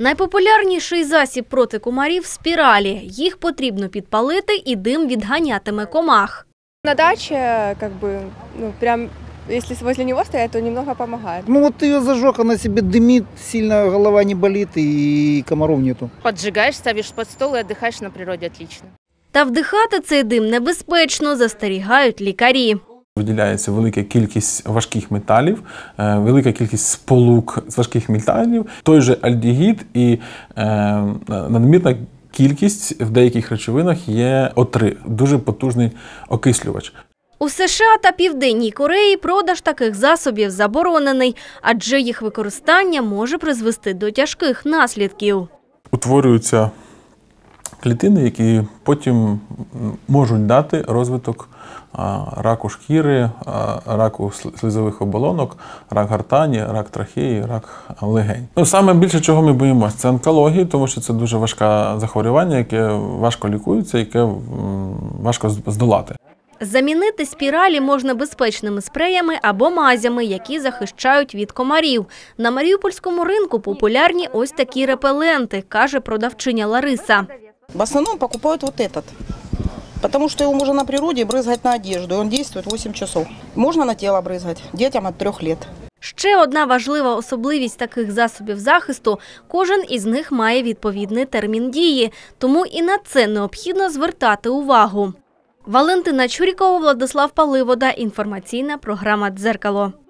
Найпопулярніший засіб проти комарів спіралі. Їх потрібно підпалити, і дим відганятиме комах. На дачі, як би, ну прям если возле стоять, то немного допомагає. Ну от ты ее зажег, она себе дымит, сильно голова не болит і комаров нету. Поджигаешь, ставишь под стол и отдыхаешь на природі отлично. Та вдихати цей дим небезпечно, застерігають лікарі. Виділяється велика кількість важких металів, е, велика кількість сполук з важких металів, той же альдігід і е, надмірна кількість в деяких речовинах є О3, дуже потужний окислювач. У США та Південній Кореї продаж таких засобів заборонений, адже їх використання може призвести до тяжких наслідків. Утворюються клітини, які потім можуть дати розвиток раку шкіри, раку слізових оболонок, рак гартані, рак трахеї, рак легень. Ну саме більше чого ми боїмося, це онкології, тому що це дуже важке захворювання, яке важко лікується, яке важко здолати. Замінити спіралі можна безпечними спреями або мазями, які захищають від комарів. На маріупольському ринку популярні ось такі репеленти, каже продавчиня Лариса. В основном покупают вот этот, потому что его можно на природе брызгать на одежду, и он действует 8 часов. Можно на тело брызгать детям от 3 лет. Ще одна важлива особливість таких засобів захисту кожен із них має відповідний термін дії, тому і на це необхідно звертати увагу. Валентина Чурікова, Владислав Паливода, інформаційна програма Дзеркало.